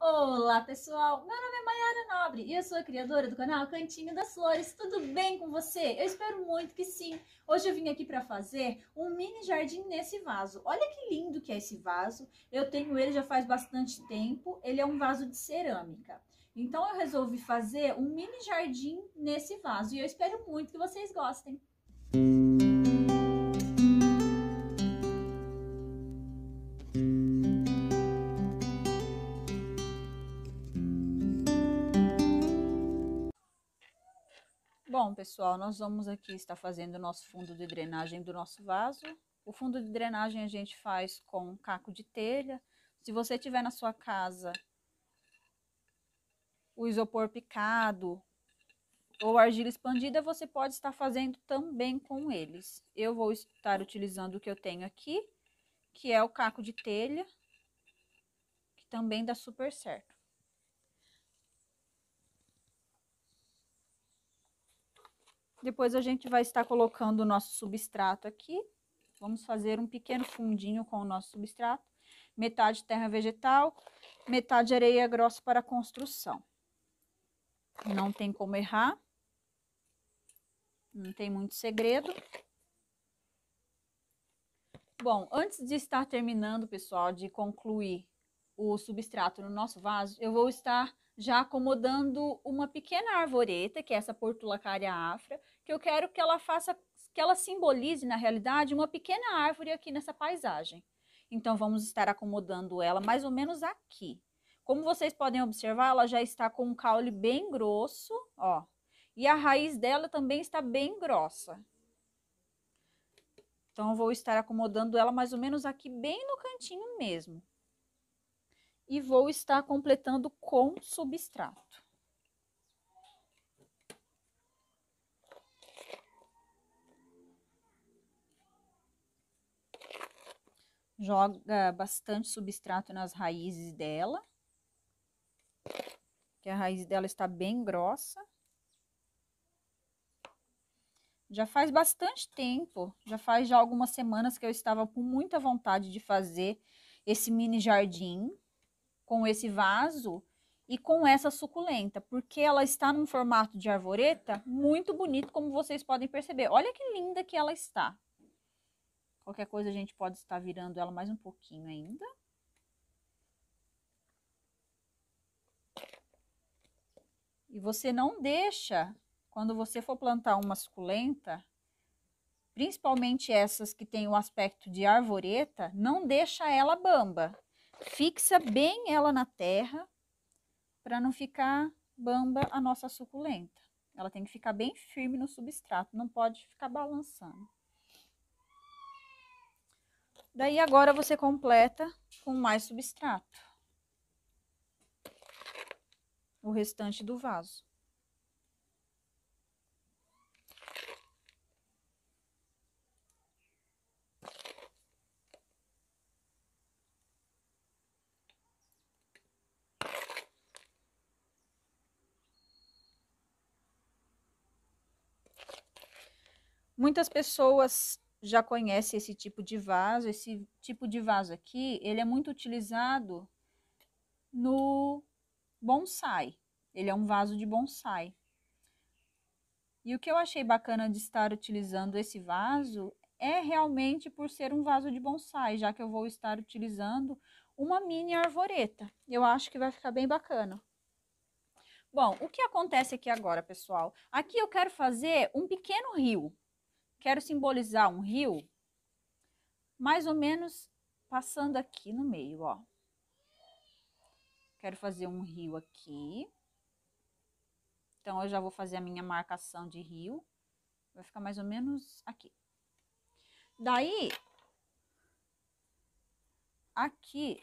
Olá pessoal, meu nome é Mayara Nobre e eu sou a criadora do canal Cantinho das Flores. Tudo bem com você? Eu espero muito que sim. Hoje eu vim aqui para fazer um mini jardim nesse vaso. Olha que lindo que é esse vaso. Eu tenho ele já faz bastante tempo. Ele é um vaso de cerâmica. Então eu resolvi fazer um mini jardim nesse vaso e eu espero muito que vocês gostem. Música Bom, pessoal, nós vamos aqui estar fazendo o nosso fundo de drenagem do nosso vaso. O fundo de drenagem a gente faz com caco de telha. Se você tiver na sua casa o isopor picado ou argila expandida, você pode estar fazendo também com eles. Eu vou estar utilizando o que eu tenho aqui, que é o caco de telha, que também dá super certo. Depois a gente vai estar colocando o nosso substrato aqui. Vamos fazer um pequeno fundinho com o nosso substrato. Metade terra vegetal, metade areia grossa para construção. Não tem como errar. Não tem muito segredo. Bom, antes de estar terminando, pessoal, de concluir o substrato no nosso vaso, eu vou estar já acomodando uma pequena arvoreta, que é essa portulacária afra, que eu quero que ela faça, que ela simbolize, na realidade, uma pequena árvore aqui nessa paisagem. Então, vamos estar acomodando ela mais ou menos aqui. Como vocês podem observar, ela já está com um caule bem grosso, ó. E a raiz dela também está bem grossa. Então, eu vou estar acomodando ela mais ou menos aqui, bem no cantinho mesmo e vou estar completando com substrato. Joga bastante substrato nas raízes dela, que a raiz dela está bem grossa. Já faz bastante tempo, já faz já algumas semanas que eu estava com muita vontade de fazer esse mini jardim com esse vaso e com essa suculenta, porque ela está num formato de arvoreta muito bonito, como vocês podem perceber. Olha que linda que ela está. Qualquer coisa a gente pode estar virando ela mais um pouquinho ainda. E você não deixa, quando você for plantar uma suculenta, principalmente essas que têm o aspecto de arvoreta, não deixa ela bamba fixa bem ela na terra para não ficar bamba a nossa suculenta. Ela tem que ficar bem firme no substrato, não pode ficar balançando. Daí agora você completa com mais substrato. O restante do vaso. Muitas pessoas já conhecem esse tipo de vaso. Esse tipo de vaso aqui, ele é muito utilizado no bonsai. Ele é um vaso de bonsai. E o que eu achei bacana de estar utilizando esse vaso é realmente por ser um vaso de bonsai, já que eu vou estar utilizando uma mini arvoreta. Eu acho que vai ficar bem bacana. Bom, o que acontece aqui agora, pessoal? Aqui eu quero fazer um pequeno rio quero simbolizar um rio, mais ou menos passando aqui no meio, ó. Quero fazer um rio aqui. Então, eu já vou fazer a minha marcação de rio. Vai ficar mais ou menos aqui. Daí, aqui,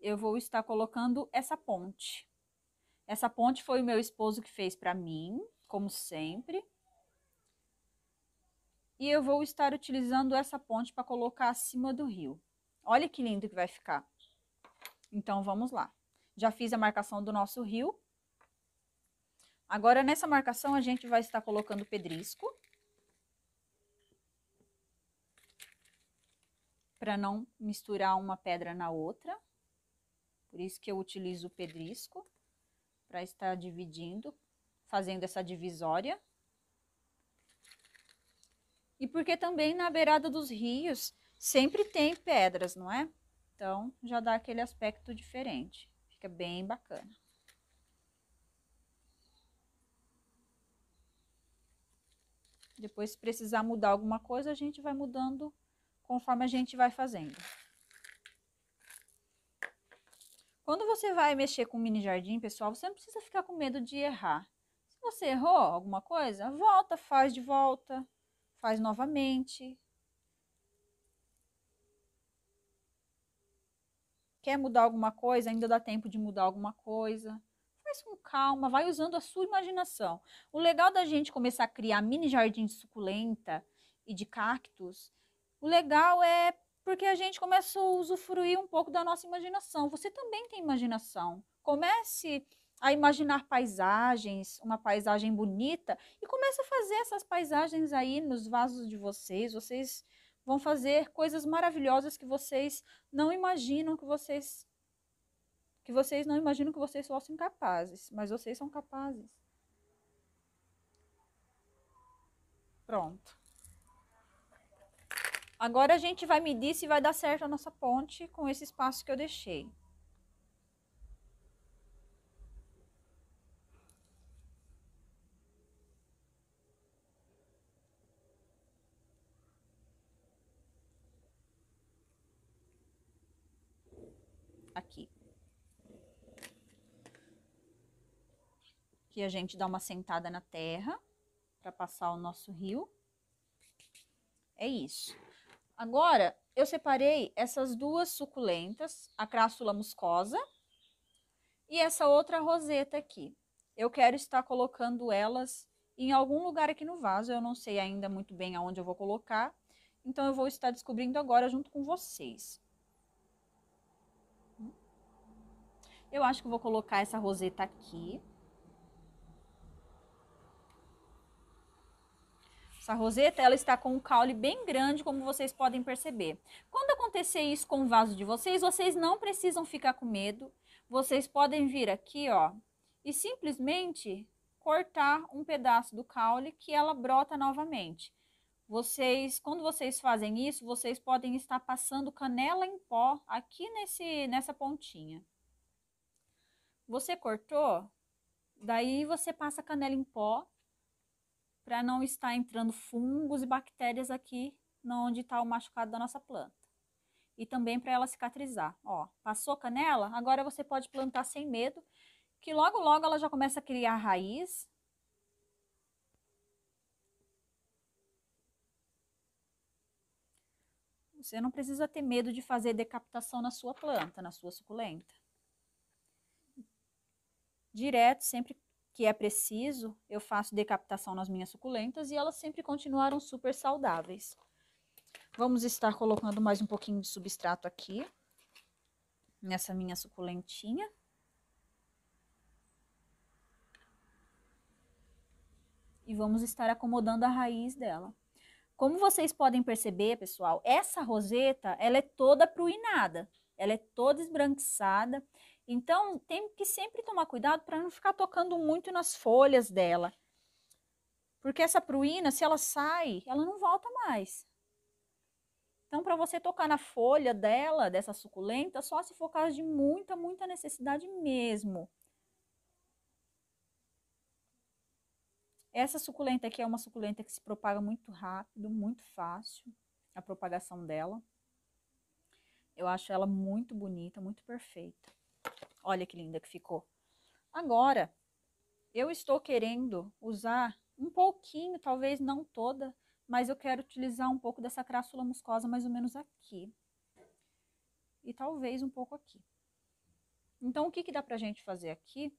eu vou estar colocando essa ponte. Essa ponte foi o meu esposo que fez para mim, como sempre. E eu vou estar utilizando essa ponte para colocar acima do rio. Olha que lindo que vai ficar. Então, vamos lá. Já fiz a marcação do nosso rio. Agora, nessa marcação, a gente vai estar colocando pedrisco. Para não misturar uma pedra na outra. Por isso que eu utilizo o pedrisco. Para estar dividindo fazendo essa divisória. E porque também na beirada dos rios sempre tem pedras, não é? Então, já dá aquele aspecto diferente. Fica bem bacana. Depois, se precisar mudar alguma coisa, a gente vai mudando conforme a gente vai fazendo. Quando você vai mexer com o mini jardim, pessoal, você não precisa ficar com medo de errar. Você errou alguma coisa? Volta, faz de volta, faz novamente. Quer mudar alguma coisa? Ainda dá tempo de mudar alguma coisa. Faz com calma, vai usando a sua imaginação. O legal da gente começar a criar mini jardim de suculenta e de cactos, o legal é porque a gente começa a usufruir um pouco da nossa imaginação. Você também tem imaginação. Comece a imaginar paisagens, uma paisagem bonita, e começa a fazer essas paisagens aí nos vasos de vocês. Vocês vão fazer coisas maravilhosas que vocês não imaginam que vocês que vocês não imaginam que vocês fossem capazes, mas vocês são capazes. Pronto. Agora a gente vai medir se vai dar certo a nossa ponte com esse espaço que eu deixei. Aqui a gente dá uma sentada na terra para passar o nosso rio. É isso. Agora, eu separei essas duas suculentas, a crássula muscosa e essa outra roseta aqui. Eu quero estar colocando elas em algum lugar aqui no vaso, eu não sei ainda muito bem aonde eu vou colocar, então eu vou estar descobrindo agora junto com vocês. Eu acho que vou colocar essa roseta aqui. Essa roseta ela está com um caule bem grande, como vocês podem perceber. Quando acontecer isso com o vaso de vocês, vocês não precisam ficar com medo. Vocês podem vir aqui, ó, e simplesmente cortar um pedaço do caule que ela brota novamente. Vocês, quando vocês fazem isso, vocês podem estar passando canela em pó aqui nesse, nessa pontinha. Você cortou, daí você passa canela em pó para não estar entrando fungos e bactérias aqui onde está o machucado da nossa planta. E também para ela cicatrizar. Ó, passou canela? Agora você pode plantar sem medo, que logo logo ela já começa a criar raiz. Você não precisa ter medo de fazer decapitação na sua planta, na sua suculenta. Direto, sempre que é preciso, eu faço decapitação nas minhas suculentas e elas sempre continuaram super saudáveis. Vamos estar colocando mais um pouquinho de substrato aqui, nessa minha suculentinha. E vamos estar acomodando a raiz dela. Como vocês podem perceber, pessoal, essa roseta, ela é toda pruinada, ela é toda esbranquiçada então, tem que sempre tomar cuidado para não ficar tocando muito nas folhas dela. Porque essa pruína, se ela sai, ela não volta mais. Então, para você tocar na folha dela, dessa suculenta, só se for caso de muita, muita necessidade mesmo. Essa suculenta aqui é uma suculenta que se propaga muito rápido, muito fácil, a propagação dela. Eu acho ela muito bonita, muito perfeita. Olha que linda que ficou. Agora, eu estou querendo usar um pouquinho, talvez não toda, mas eu quero utilizar um pouco dessa crássula muscosa mais ou menos aqui. E talvez um pouco aqui. Então, o que, que dá pra gente fazer aqui?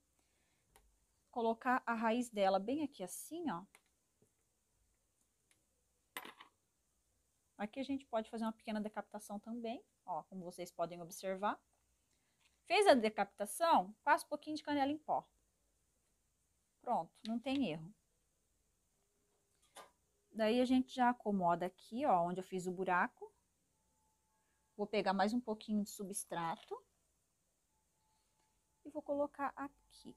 Colocar a raiz dela bem aqui assim, ó. Aqui a gente pode fazer uma pequena decapitação também, ó, como vocês podem observar. Fez a decapitação, passa um pouquinho de canela em pó. Pronto, não tem erro. Daí a gente já acomoda aqui, ó, onde eu fiz o buraco. Vou pegar mais um pouquinho de substrato. E vou colocar aqui.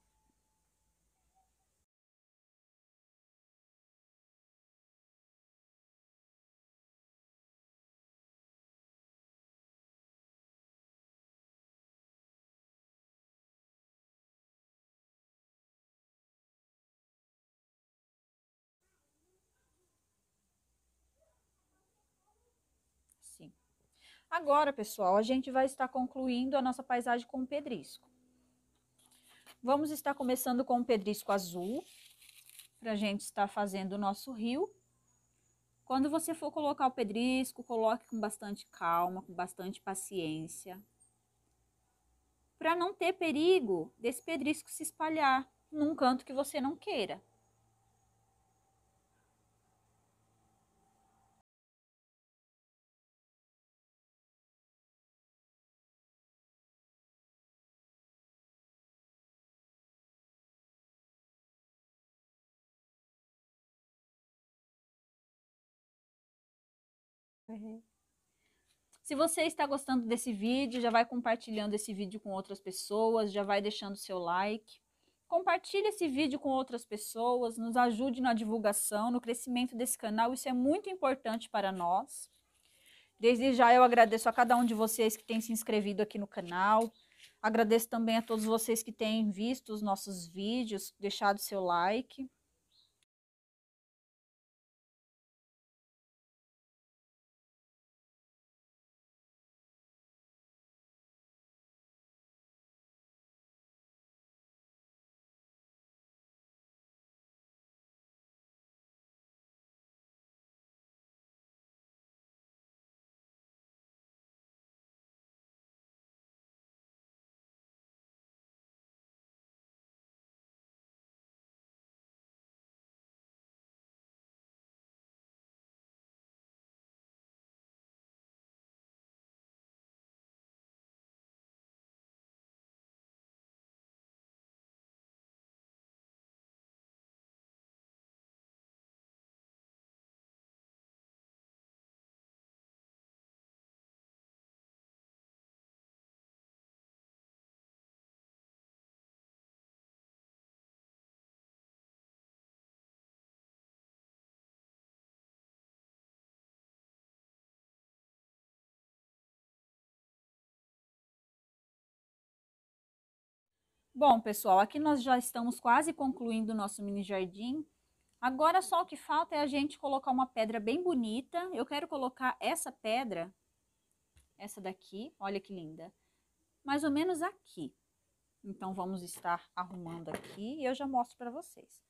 Agora, pessoal, a gente vai estar concluindo a nossa paisagem com o pedrisco. Vamos estar começando com o pedrisco azul, para a gente estar fazendo o nosso rio. Quando você for colocar o pedrisco, coloque com bastante calma, com bastante paciência, para não ter perigo desse pedrisco se espalhar num canto que você não queira. Uhum. Se você está gostando desse vídeo, já vai compartilhando esse vídeo com outras pessoas, já vai deixando seu like. Compartilhe esse vídeo com outras pessoas, nos ajude na divulgação, no crescimento desse canal, isso é muito importante para nós. Desde já eu agradeço a cada um de vocês que tem se inscrevido aqui no canal. Agradeço também a todos vocês que têm visto os nossos vídeos, deixado seu like. Bom, pessoal, aqui nós já estamos quase concluindo o nosso mini jardim. Agora só o que falta é a gente colocar uma pedra bem bonita. Eu quero colocar essa pedra, essa daqui, olha que linda, mais ou menos aqui. Então, vamos estar arrumando aqui e eu já mostro para vocês.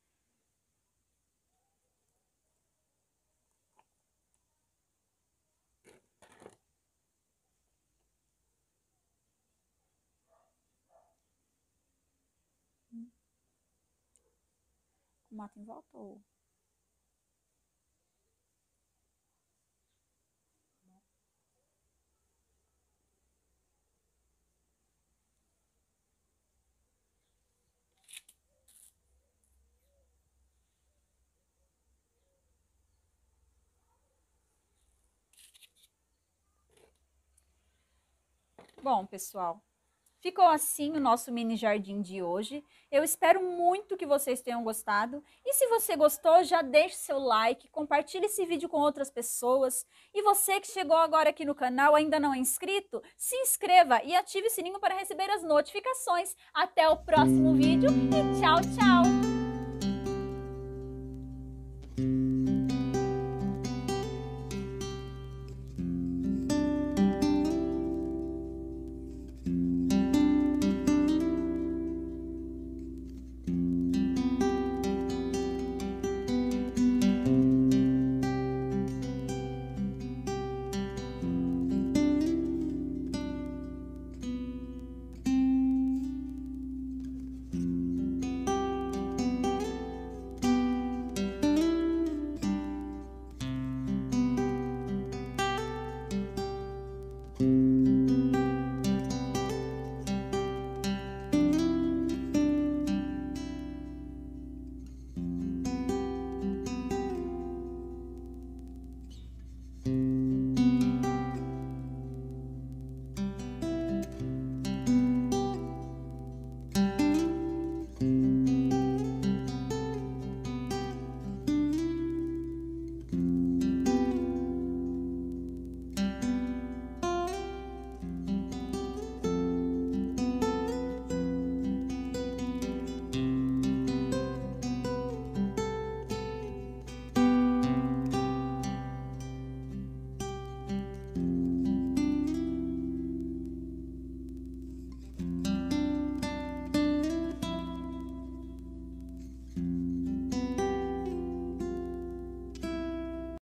Martin voltou. Bom, pessoal, Ficou assim o nosso mini jardim de hoje. Eu espero muito que vocês tenham gostado. E se você gostou, já deixe seu like, compartilhe esse vídeo com outras pessoas. E você que chegou agora aqui no canal, ainda não é inscrito, se inscreva e ative o sininho para receber as notificações. Até o próximo vídeo e tchau, tchau!